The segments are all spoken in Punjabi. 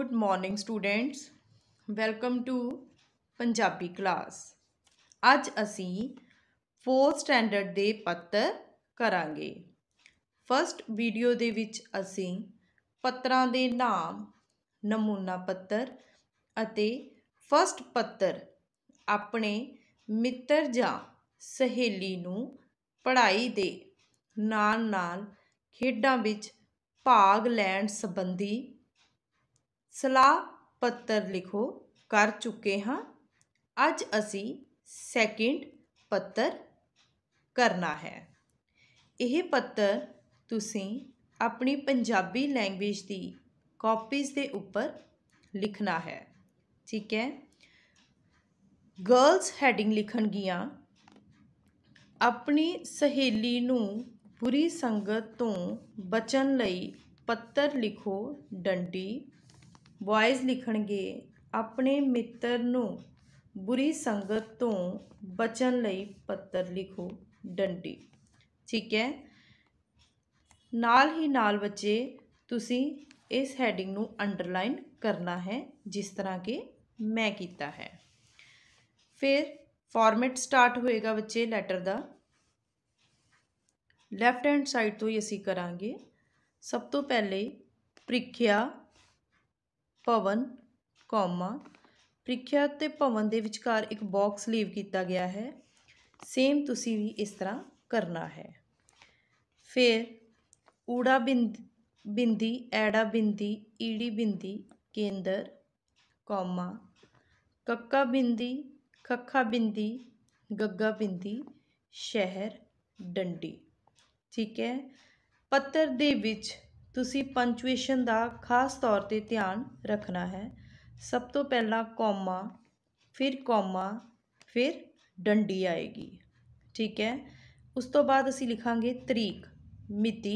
good morning students welcome to Punjabi class ਅੱਜ ਅਸੀਂ 4th ਸਟੈਂਡਰਡ ਦੇ ਪੱਤਰ ਕਰਾਂਗੇ ਫਰਸਟ ਵੀਡੀਓ ਦੇ ਵਿੱਚ ਅਸੀਂ ਪੱਤਰਾਂ ਦੇ ਨਾਮ ਨਮੂਨਾ ਪੱਤਰ ਅਤੇ ਫਰਸਟ ਪੱਤਰ ਆਪਣੇ ਮਿੱਤਰ ਜਾਂ ਸਹੇਲੀ ਨੂੰ ਪੜ੍ਹਾਈ ਦੇ ਨਾਲ-ਨਾਲ ਖੇਡਾਂ ਵਿੱਚ ਭਾਗ ਲੈਣ ਸੰਬੰਧੀ ਸਲਾਹ ਪੱਤਰ ਲਿਖੋ ਕਰ ਚੁੱਕੇ ਹਾਂ ਅੱਜ ਅਸੀਂ ਸੈਕਿੰਡ ਪੱਤਰ ਕਰਨਾ ਹੈ ਇਹ ਪੱਤਰ ਤੁਸੀਂ ਆਪਣੀ ਪੰਜਾਬੀ ਲੈਂਗੁਏਜ ਦੀ ਕਾਪੀਜ਼ ਦੇ ਉੱਪਰ ਲਿਖਣਾ ਹੈ ਠੀਕ ਹੈ ਗਰਲਸ ਹੈਡਿੰਗ ਲਿਖਣ ਗਿਆ ਆਪਣੀ ਸਹੇਲੀ ਨੂੰ ਬੁਰੀ ਸੰਗਤ ਤੋਂ ਬਚਣ ਲਈ ਪੱਤਰ ਲਿਖੋ ਡੰਡੀ ਬੁਆਇਜ਼ ਲਿਖਣਗੇ ਆਪਣੇ ਮਿੱਤਰ ਨੂੰ ਬੁਰੀ ਸੰਗਤ ਤੋਂ ਬਚਣ ਲਈ ਪੱਤਰ ਲਿਖੋ ਡੰਡੀ ਠੀਕ ਹੈ ਨਾਲ ਹੀ ਨਾਲ ਬੱਚੇ ਤੁਸੀਂ ਇਸ ਹੈਡਿੰਗ ਨੂੰ ਅੰਡਰਲਾਈਨ ਕਰਨਾ ਹੈ ਜਿਸ ਤਰ੍ਹਾਂ ਕਿ ਮੈਂ ਕੀਤਾ ਹੈ ਫਿਰ ਫਾਰਮੈਟ ਸਟਾਰਟ ਹੋਏਗਾ ਬੱਚੇ ਲੈਟਰ ਦਾ ਲੈਫਟ ਹੈਂਡ ਸਾਈਡ ਤੋਂ ਹੀ ਅਸੀਂ ਕਰਾਂਗੇ ਸਭ ਤੋਂ ਪਹਿਲੇ ਪ੍ਰੀਖਿਆ ਭਵਨ ਕੌਮਾ ਪ੍ਰੀਖਿਆ ਤੇ ਭਵਨ ਦੇ ਵਿਚਕਾਰ ਇੱਕ ਬਾਕਸ ਲੀਵ ਕੀਤਾ ਗਿਆ ਹੈ ਸੇਮ ਤੁਸੀਂ ਵੀ ਇਸ ਤਰ੍ਹਾਂ ਕਰਨਾ ਹੈ ਫਿਰ ਊੜਾ ਬਿੰਦ ਬਿੰਦੀ ਐੜਾ ਬਿੰਦੀ ਈੜੀ ਬਿੰਦੀ ਕੇਂਦਰ ਕੌਮਾ ਕੱਕਾ ਬਿੰਦੀ ਖੱਖਾ ਬਿੰਦੀ ਗੱਗਾ ਬਿੰਦੀ ਸ਼ਹਿਰ ਡੰਡੀ ਠੀਕ ਹੈ ਪੱਤਰ ਦੇ ਵਿੱਚ ਤੁਸੀਂ ਪੰਕਚੁਏਸ਼ਨ ਦਾ ਖਾਸ ਤੌਰ ਤੇ ਧਿਆਨ ਰੱਖਣਾ ਹੈ ਸਭ ਤੋਂ ਪਹਿਲਾਂ ਕੋਮਾ ਫਿਰ ਕੋਮਾ ਫਿਰ ਡੰਡੀ ਆਏਗੀ ਠੀਕ ਹੈ ਉਸ ਤੋਂ ਬਾਅਦ ਅਸੀਂ ਲਿਖਾਂਗੇ ਤਰੀਕ ਮਿਤੀ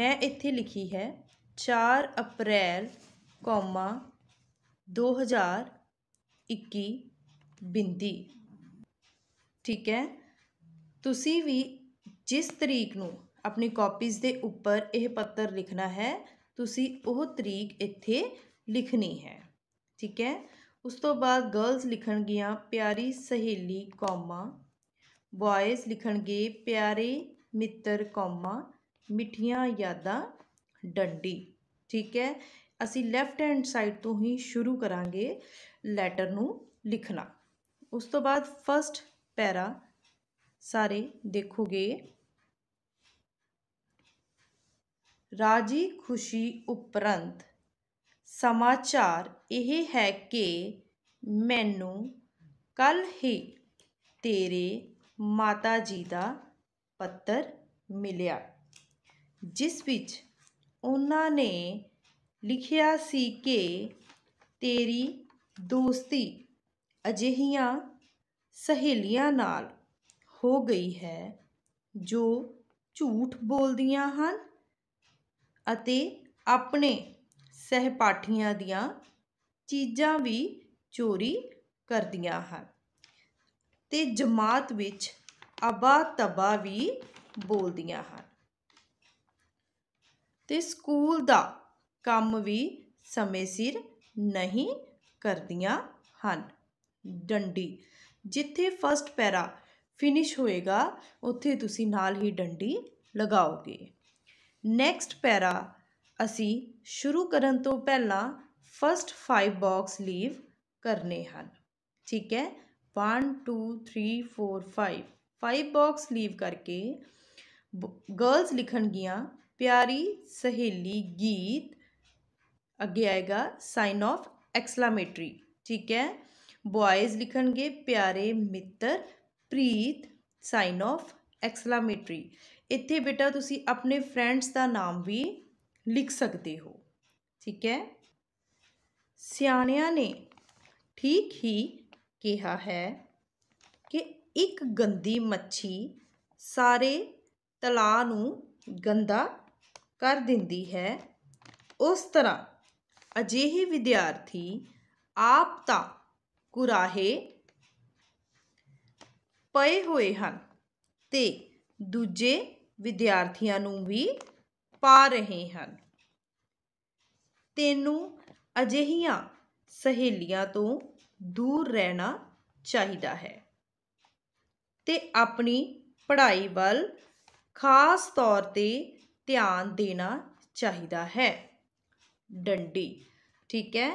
ਮੈਂ ਇੱਥੇ ਲਿਖੀ ਹੈ 4 ਅਪ੍ਰੈਲ ਕੋਮਾ 2021 ਬਿੰਦੀ ਠੀਕ ਹੈ ਤੁਸੀਂ ਵੀ ਜਿਸ ਤਰੀਕ ਨੂੰ ਆਪਣੀ ਕਾਪੀਜ਼ ਦੇ ਉੱਪਰ ਇਹ ਪੱਤਰ ਲਿਖਣਾ ਹੈ ਤੁਸੀਂ ਉਹ ਤਰੀਕ ਇੱਥੇ ਲਿਖਣੀ ਹੈ ਠੀਕ ਹੈ ਉਸ ਤੋਂ ਬਾਅਦ ਗਰਲਸ ਲਿਖਣਗੀਆਂ ਪਿਆਰੀ ਸਹੇਲੀ ਕੌਮਾ ਬॉयਜ਼ ਲਿਖਣਗੇ ਪਿਆਰੇ ਮਿੱਤਰ ਕੌਮਾ ਮਿੱਠੀਆਂ ਯਾਦਾਂ ਡੰਡੀ ਠੀਕ ਹੈ ਅਸੀਂ ਲੈਫਟ ਹੈਂਡ ਸਾਈਡ ਤੋਂ ਹੀ ਸ਼ੁਰੂ ਕਰਾਂਗੇ ਲੈਟਰ ਨੂੰ ਲਿਖਣਾ ਉਸ ਤੋਂ ਬਾਅਦ ਫਸਟ ਪੈਰਾ ਸਾਰੇ ਦੇਖੋਗੇ ਰਾਜ਼ੀ ਖੁਸ਼ੀ ਉਪਰੰਤ ਸਮਾਚਾਰ ਇਹ ਹੈ ਕਿ ਮੈਨੂੰ ਕੱਲ ਹੀ ਤੇਰੇ ਮਾਤਾ ਜੀ ਦਾ ਪੱਤਰ ਮਿਲਿਆ ਜਿਸ ਵਿੱਚ ਉਹਨਾਂ ਨੇ ਲਿਖਿਆ ਸੀ ਕਿ ਤੇਰੀ ਦੋਸਤੀ ਅਜਿਹੀਆਂ ਸਹੇਲੀਆਂ ਨਾਲ ਹੋ ਗਈ ਹੈ ਜੋ ਝੂਠ ਬੋਲਦੀਆਂ ਹਨ ਅਤੇ ਆਪਣੇ ਸਹਿਪਾਠੀਆਂ ਦੀਆਂ ਚੀਜ਼ਾਂ ਵੀ ਚੋਰੀ ਕਰਦੀਆਂ ਹਨ ਤੇ ਜਮਾਤ ਵਿੱਚ ਅਬਾ ਤਬਾ ਵੀ ਬੋਲਦੀਆਂ ਹਨ ਤੇ ਸਕੂਲ ਦਾ ਕੰਮ ਵੀ ਸਮੇਂ ਸਿਰ ਨਹੀਂ ਕਰਦੀਆਂ ਹਨ ਡੰਡੀ ਜਿੱਥੇ ਫਸਟ ਪੈਰਾ ਫਿਨਿਸ਼ ਹੋਏਗਾ ਉੱਥੇ ਤੁਸੀਂ ਨਾਲ ਹੀ ਡੰਡੀ ਲਗਾਓਗੇ ਨੈਕਸਟ ਪੈਰਾ ਅਸੀਂ ਸ਼ੁਰੂ ਕਰਨ ਤੋਂ ਪਹਿਲਾਂ ਫਸਟ 5 ਬਾਕਸ ਲੀਵ ਕਰਨੇ ਹਨ ਠੀਕ ਹੈ 1 2 3 4 5 5 ਬਾਕਸ ਲੀਵ ਕਰਕੇ ਗਰਲਸ ਲਿਖਣਗੀਆਂ ਪਿਆਰੀ ਸਹੇਲੀ ਗੀਤ ਅੱਗੇ ਆਏਗਾ ਸਾਈਨ ਆਫ ਐਕਸਲਾਮੇਟਰੀ ਠੀਕ ਹੈ ਬॉयਜ਼ ਲਿਖਣਗੇ ਪਿਆਰੇ ਮਿੱਤਰ ਪ੍ਰੀਤ ਸਾਈਨ ਆਫ ਐਕਸਲਾਮੇਟਰੀ ਇੱਥੇ ਬੇਟਾ ਤੁਸੀਂ ਆਪਣੇ ਫਰੈਂਡਸ ਦਾ ਨਾਮ ਵੀ ਲਿਖ ਸਕਦੇ ਹੋ ਠੀਕ ਹੈ ਸਿਆਣਿਆਂ ਨੇ ਠੀਕ ਹੀ ਕਿਹਾ ਹੈ ਕਿ ਇੱਕ ਗੰਦੀ ਮੱਛੀ ਸਾਰੇ ਤਲਾਅ ਨੂੰ ਗੰਦਾ ਕਰ ਦਿੰਦੀ ਹੈ ਉਸ ਤਰ੍ਹਾਂ ਅਜਿਹੇ ਵਿਦਿਆਰਥੀ ਆਪ ਤਾਂ ਕੁਰਾਹੇ ਪਏ ਹੋਏ ਹਨ ਤੇ ਦੂਜੇ ਵਿਦਿਆਰਥੀਆਂ ਨੂੰ ਵੀ ਪਾ ਰਹੇ ਹਨ ਤੈਨੂੰ ਅਜਿਹੀਆਂ ਸਹੇਲੀਆਂ ਤੋਂ ਦੂਰ ਰਹਿਣਾ ਚਾਹੀਦਾ ਹੈ ਤੇ ਆਪਣੀ ਪੜ੍ਹਾਈ ਵੱਲ ਖਾਸ ਤੌਰ ਤੇ ਧਿਆਨ ਦੇਣਾ ਚਾਹੀਦਾ ਹੈ ਡੰਡੀ ਠੀਕ ਹੈ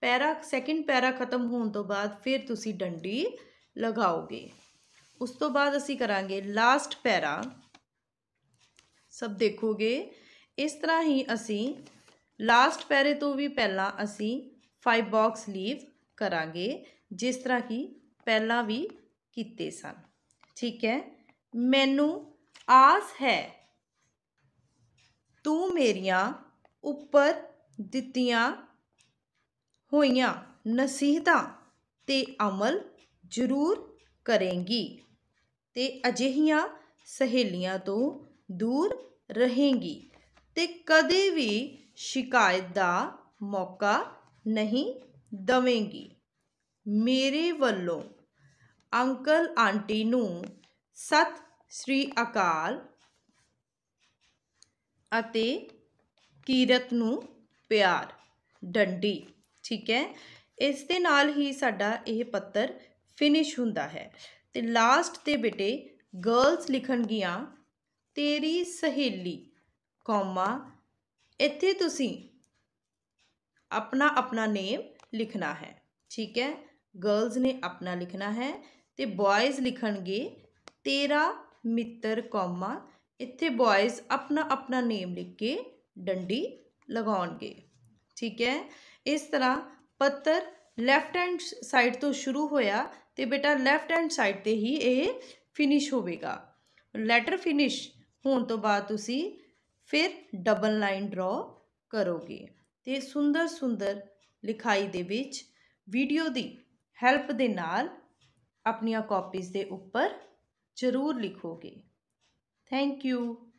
ਪੈਰਾ ਸੈਕਿੰਡ ਪੈਰਾ ਖਤਮ ਹੋਣ ਤੋਂ ਬਾਅਦ ਫਿਰ ਤੁਸੀਂ ਡੰਡੀ ਲਗਾਓਗੇ ਉਸ ਤੋਂ ਬਾਅਦ ਅਸੀਂ ਕਰਾਂਗੇ ਲਾਸਟ ਪੈਰਾ ਸਭ ਦੇਖੋਗੇ ਇਸ ਤਰ੍ਹਾਂ ਹੀ ਅਸੀਂ ਲਾਸਟ ਪੈਰੇ ਤੋਂ ਵੀ ਪਹਿਲਾਂ ਅਸੀਂ ਫਾਈਵ ਬਾਕਸ ਲੀਵ ਕਰਾਂਗੇ ਜਿਸ ਤਰ੍ਹਾਂ ਕਿ ਪਹਿਲਾਂ ਵੀ ਕੀਤੇ ਸਨ ਠੀਕ ਹੈ ਮੈਨੂੰ ਆਸ ਹੈ ਤੂੰ ਮੇਰੀਆਂ ਉੱਪਰ ਦਿੱਤੀਆਂ ਹੋਈਆਂ ਨਸੀਹਤਾਂ ਤੇ ਅਮਲ ਜ਼ਰੂਰ ਕਰੇਂਗੀ ਤੇ ਅਜਿਹੀਆਂ ਸਹੇਲੀਆਂ ਤੋਂ ਦੂਰ ਰਹੇਗੀ ਤੇ ਕਦੇ ਵੀ ਸ਼ਿਕਾਇਤ ਦਾ ਮੌਕਾ ਨਹੀਂ ਦਵੇਂਗੀ ਮੇਰੇ ਵੱਲੋਂ ਅੰਕਲ ਆਂਟੀ ਨੂੰ ਸਤ ਸ੍ਰੀ ਅਕਾਲ ਅਤੇ ਕੀਰਤ ਨੂੰ ਪਿਆਰ ਡੰਡੀ ਠੀਕ ਹੈ ਇਸ ਦੇ ਨਾਲ ਹੀ ਸਾਡਾ ਇਹ ਪੱਤਰ ਫਿਨਿਸ਼ ਹੁੰਦਾ ਹੈ ਤੇ ਲਾਸਟ ਤੇ ਬੇਟੇ ਗਰਲਸ ਲਿਖਣਗੀਆਂ ਤੇਰੀ ਸਹੇਲੀ ਕੋਮਾ ਇੱਥੇ ਤੁਸੀਂ ਆਪਣਾ ਆਪਣਾ ਨੇਮ ਲਿਖਣਾ ਹੈ ਠੀਕ ਹੈ ਗਰਲਸ ਨੇ ਆਪਣਾ ਲਿਖਣਾ ਹੈ ਤੇ ਬॉयਜ਼ ਲਿਖਣਗੇ ਤੇਰਾ ਮਿੱਤਰ ਕੋਮਾ ਇੱਥੇ ਬॉयਜ਼ ਆਪਣਾ ਆਪਣਾ ਨੇਮ ਲਿਖ ਕੇ ਡੰਡੀ ਲਗਾਉਣਗੇ ਠੀਕ ਹੈ ਇਸ ਤਰ੍ਹਾਂ ਪੱਤਰ ਲੈਫਟ ਹੈਂਡ ਸਾਈਡ ਤੋਂ ਸ਼ੁਰੂ ਹੋਇਆ ਤੇ ਬੇਟਾ ਲੈਫਟ ਹੈਂਡ ਸਾਈਡ ਤੇ ਹੀ ਇਹ ਫਿਨਿਸ਼ ਹੋਵੇਗਾ ਲੈਟਰ ਫਿਨਿਸ਼ ਹੋਣ ਤੋਂ ਬਾਅਦ ਤੁਸੀਂ ਫਿਰ ਡਬਲ ਲਾਈਨ ਡਰਾ ਕਰੋਗੇ ਤੇ ਸੁੰਦਰ ਸੁੰਦਰ ਲਿਖਾਈ ਦੇ ਵਿੱਚ ਵੀਡੀਓ ਦੀ ਹੈਲਪ ਦੇ ਨਾਲ ਆਪਣੀਆਂ ਕਾਪੀਜ਼ ਦੇ ਉੱਪਰ ਜ਼ਰੂਰ ਲਿਖੋਗੇ ਥੈਂਕ ਯੂ